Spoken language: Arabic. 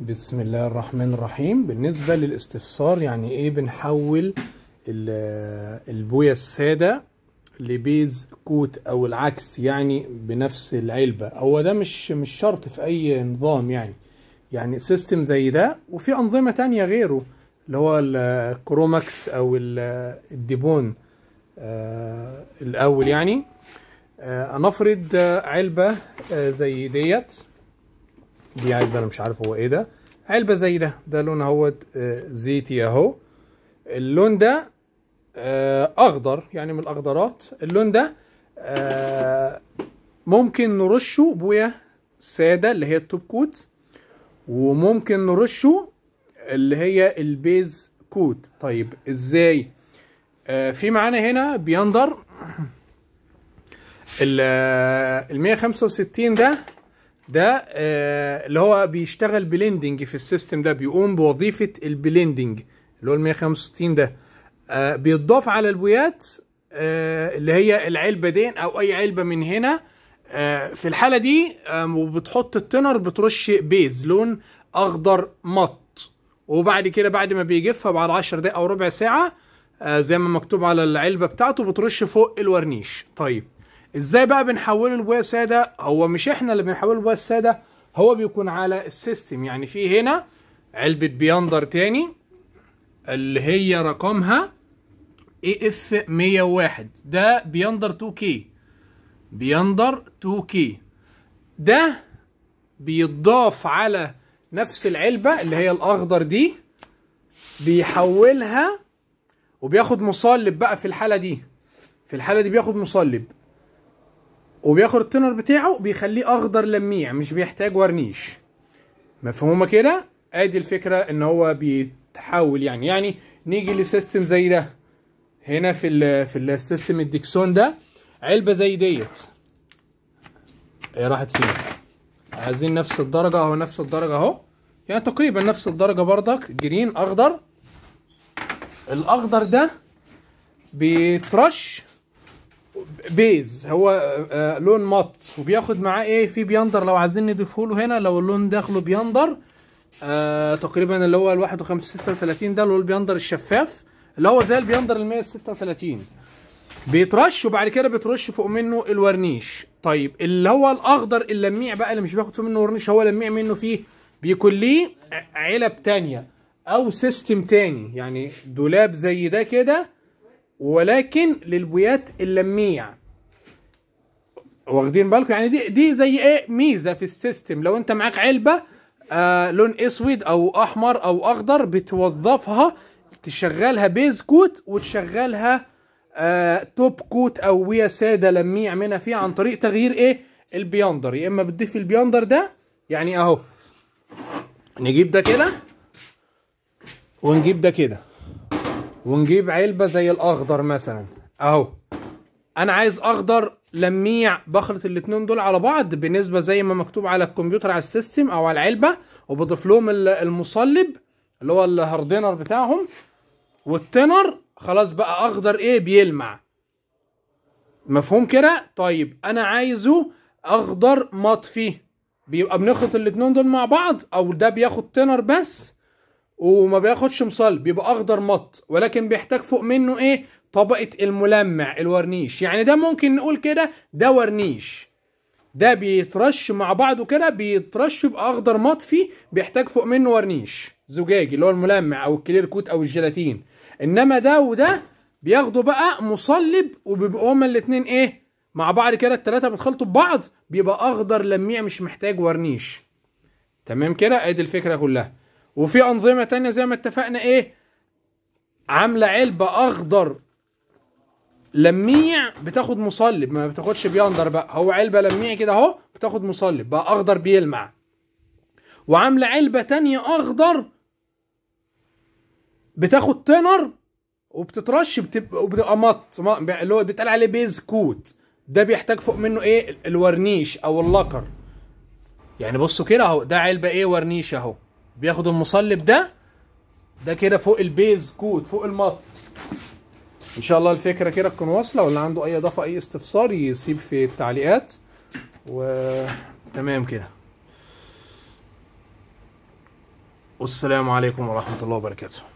بسم الله الرحمن الرحيم بالنسبة للاستفسار يعني ايه بنحول البوية السادة لبيز كوت او العكس يعني بنفس العلبة هو ده مش مش شرط في اي نظام يعني يعني سيستم زي ده وفي انظمة تانية غيره اللي هو الكروماكس او الديبون آه، الاول يعني آه، هنفرض علبة آه، زي ديت دي علبه انا مش عارف هو ايه ده علبه زي ده ده لون اهوت آه، زيتي اهو اللون ده آه، اخضر يعني من الاخضرات اللون ده آه، ممكن نرشه بويه ساده اللي هي التوب كوت وممكن نرشه اللي هي البيز كوت طيب ازاي في معانا هنا بيندر ال 165 ده ده آه، اللي هو بيشتغل بليندنج في السيستم ده بيقوم بوظيفه البليندنج اللي هو ال 165 ده آه، بيتضاف على البويات آه، اللي هي العلبه دي او اي علبه من هنا في الحاله دي وبتحط التنر بترش بيز لون اخضر مط وبعد كده بعد ما بيجفها بعد 10 دقايق او ربع ساعه زي ما مكتوب على العلبه بتاعته بترش فوق الورنيش طيب ازاي بقى بنحوله لبويا ساده هو مش احنا اللي بنحوله لبويا ساده هو بيكون على السيستم يعني في هنا علبه بيندر تاني اللي هي رقمها اي اف 101 ده بيندر 2 كي بيندر 2 كي ده بيتضاف على نفس العلبه اللي هي الاخضر دي بيحولها وبياخد مصلب بقى في الحاله دي في الحاله دي بياخد مصلب وبياخد التنر بتاعه بيخليه اخضر لميع مش بيحتاج ورنيش مفهومه كده ادي الفكره ان هو بيتحول يعني يعني نيجي لسيستم زي ده هنا في الـ في السيستم الديكسون ده علبه زي ديت ايه راحت فين عايزين نفس الدرجه اهو نفس الدرجه اهو يعني تقريبا نفس الدرجه بردك جرين اخضر الاخضر ده بيترش بيز هو آه، آه، لون مط وبياخد معاه ايه في بيندر لو عايزين نضيفه له هنا لو اللون داخله بيندر آه تقريبا اللي هو ال 51 36 ده اللي هو البيندر الشفاف اللي هو زي البيندر ال 136 بيترش وبعد كده بترش فوق منه الورنيش طيب اللي هو الاخضر اللميع بقى اللي مش بياخد فوق منه ورنيش هو لميع منه فيه بيكون ليه علب تانية او سيستم تاني يعني دولاب زي ده كده ولكن للبويات اللميع واخدين بالكم يعني دي دي زي ايه ميزه في السيستم لو انت معاك علبه آه لون اسود او احمر او اخضر بتوظفها تشغلها بيز كوت وتشغلها آه توب كوت او ويا ساده لميع منها فيها عن طريق تغيير ايه البياندر يا اما بتضيف البياندر ده يعني اهو نجيب ده كده ونجيب ده كده ونجيب علبه زي الاخضر مثلا اهو انا عايز اخضر لميع بخلط الاتنين دول على بعض بنسبه زي ما مكتوب على الكمبيوتر على السيستم او على العلبه وبضيف لهم المصلب اللي هو الهاردينر بتاعهم والتنر خلاص بقى اخضر ايه بيلمع مفهوم كده طيب انا عايزه اخضر مطفي بيبقى بنخلط الاتنين دول مع بعض او ده بياخد تنر بس وما بياخدش مصلب بيبقى اخضر مط ولكن بيحتاج فوق منه ايه طبقه الملمع الورنيش يعني ده ممكن نقول كده ده ورنيش ده بيترش مع بعضه كده بيترش يبقى اخضر مطفي بيحتاج فوق منه ورنيش زجاجي اللي هو الملمع او الكلير كوت او الجيلاتين انما ده وده بياخدوا بقى مصلب وبيبقوا هما الاتنين ايه مع بعض كده التلاته بيتخلطوا ببعض بيبقى اخضر لميع مش محتاج ورنيش تمام كده ادي الفكره كلها وفي انظمه تانية زي ما اتفقنا ايه عامله علبه اخضر لميع بتاخد مصلب ما بتاخدش بيندر بقى هو علبه لميع كده اهو بتاخد مصلب بقى اخضر بيلمع وعامله علبه تانية اخضر بتاخد تنر وبتترش بتبقى وبتبقى مط اللي هو بيتقال عليه بيز كوت ده بيحتاج فوق منه ايه الورنيش او اللاكر يعني بصوا كده اهو ده علبه ايه ورنيش اهو بياخد المصلب ده ده كده فوق البيز كود فوق المط ان شاء الله الفكره كده تكون واصله واللي عنده اي اضافه اي استفسار يسيب في التعليقات وتمام كده والسلام عليكم ورحمه الله وبركاته